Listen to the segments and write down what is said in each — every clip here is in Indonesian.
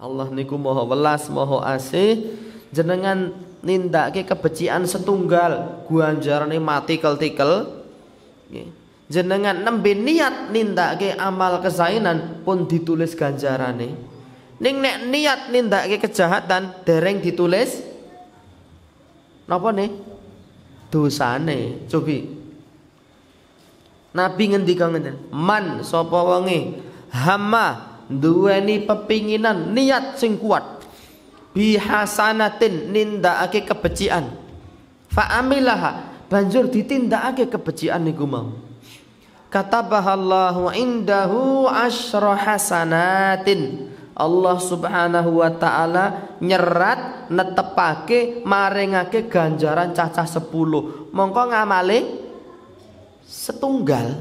Allah niku moho welas moho asih jenengan nindake kebecian setunggal guanjarane mati keltikel jenengan nembe niat nindake amal kesainan pun ditulis ganjarane ning nek niat nindake kejahatan dereng ditulis napa nih dosane cobi Nabi ngendika ngeten man sapa wonge hamma duweni pepinginan niat sing kuat bihasanatin nindakake fa faamilaha banjur ditindakake kebecikan niku mau katabahallahu indahu asyra hasanatin Allah subhanahu wa ta'ala nyerat netepake maringake ganjaran cacah sepuluh mongko ngamale setunggal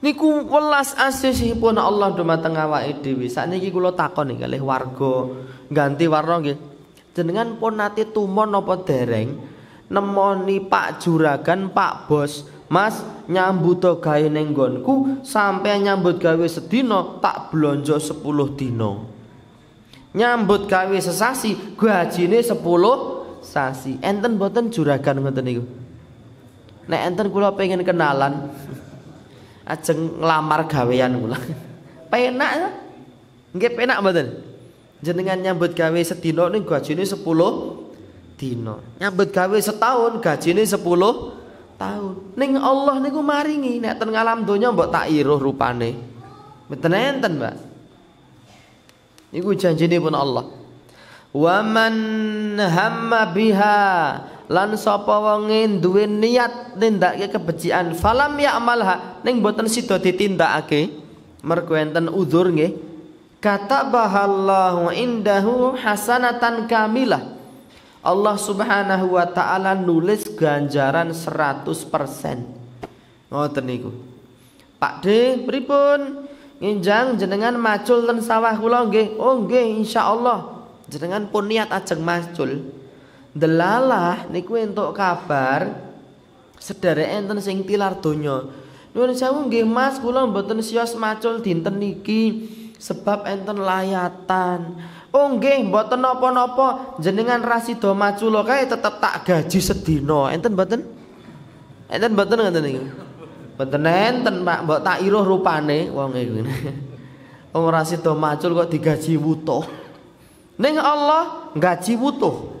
niku welas asihipun Allah dumateng awake dhewe. Sakniki kula takon nih kalih warga ganti warna nggih. Jenengan pun nate tumon apa dereng nemoni Pak Juragan, Pak Bos, Mas nyambut gawe ning nggonku sampe nyambut gawe sedina tak blonjo 10 dina. Nyambut gawe sesasi gajine 10 sasi. Enten boten juragan ngoten niku. Nek enten kula pengen kenalan, ajeng ngelamar gawean kula. Penak ya? Nggih penak mboten? Jenengan nyambut gawe sedina ning gajine 10 dina. Nyambut gawe setahun gajine 10 tahun. Ning Allah niku maringi nek ten ngalam donya mbok tak iruh rupane. Mboten enten, Mbak. Niku janjine pun Allah. Waman hamma biha lan sapa wonge duwe niat nindakake kebejikan falam ya amalha ning boten sida ditindakake mergo enten udzur nggih katabahallahu indahu hasanatan kamilah Allah Subhanahu wa taala nulis ganjaran 100% ngoten niku Pak D pripun nginjang jenengan macul dan sawah kula nggih oh nggih insyaallah jenengan pun niat ajeng macul delalah niku entuk kabar sedare enten sing tilar donya nuwun sewu nggih Mas kula mboten sios macul dinten niki sebab enten layatan oh nggih mboten napa-napa jenengan rasido macul kae tetep tak gaji sedina enten mboten enten mboten ngoten niku mboten enten Pak mbok tak iruh rupane wong e ngene Wong rasido macul kok digaji wutuh Neng Allah gaji butuh.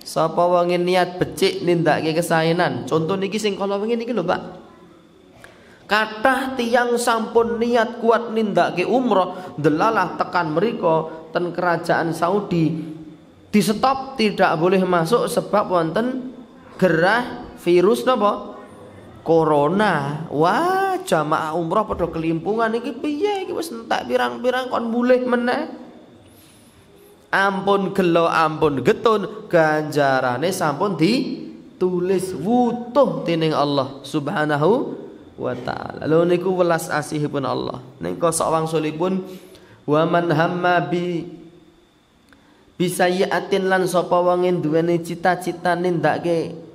Sapa wangi niat becik nindakake kesaenan. Contoh niki sing kala wingi niki lho, Pak. Kathah tiyang sampun niat kuat ke umroh delalah tekan mereka ten kerajaan Saudi di stop tidak boleh masuk sebab wonten gerah virus napa corona wah jamaah umroh pada kelimpungan niki. piye iki wis entek pirang-pirang kon mulih meneh ampun gelo ampun getun ganjarane sampun ditulis wutuh tining Allah Subhanahu wa taala. lalu niku welas asihipun Allah. Ning kosok wangsulipun wa man hamma bi atin lan sapa wong duweni cita-citane ndakke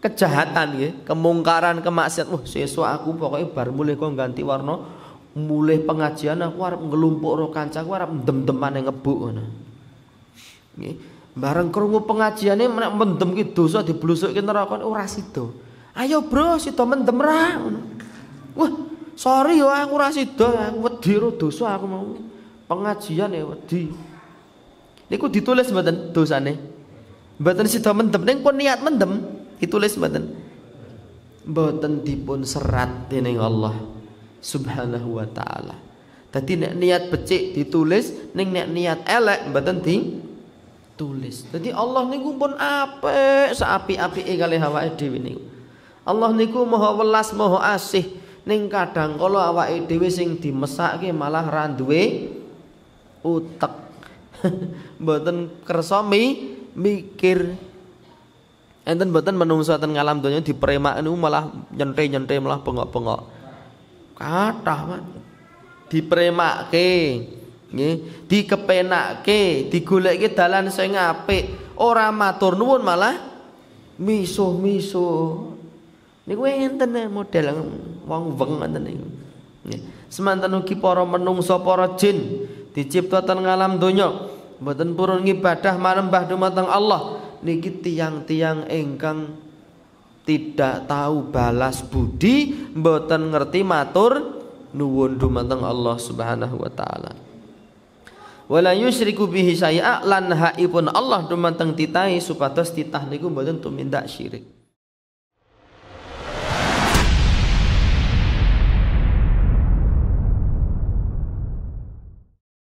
kejahatan nggih, kemungkaran, kemaksiatan. Wah, sesuk aku pokoke bar mulih kok ganti warna mulai pengajian aku harap ngelumpuk ro aku arep dem-deman ngebuk ngono. barang Bareng pengajian pengajiane nek mendem ki dosa diblusukke neraka ora itu, Ayo bro, si mendem ra Wah, sorry yo ya, aku ora sida, aku wedi ro dosa aku mau. Pengajian ya wedi. Niku ditulis mboten dosane? Mboten sida mendem ning pun niat mendem ditulis badan, Mboten dipun serat dening Allah subhanahu wa taala Tadi nek niat becik ditulis ning nek niat elek mboten di tulis. Jadi Allah niku pun ape saapi api kali hawa dewi niku. Allah niku maha welas maha asih ning kadang kala awake dhewe sing dimesake malah ra duwe utek. mboten kersa mikir. Enten mboten menungso ten ngalam donya dipremak niku malah nyentri nyentri malah bengok-bengok kathah Pak dipremakke nggih dikepenakke digolekke dalan sing apik ora matur nuwun malah misuh-misuh niku enten model wong weng ngoten niku semanten ugi para menungsa para jin ten ngalam donya mboten purun ngibadah manembah dumateng Allah niki tiang-tiang ingkang tidak tahu balas budi mboten ngerti matur nuwun dumateng Allah Subhanahu wa taala wala yusyriku bihi syai'a lan haipun Allah dumateng titahi supados titah niku mboten tumindak syirik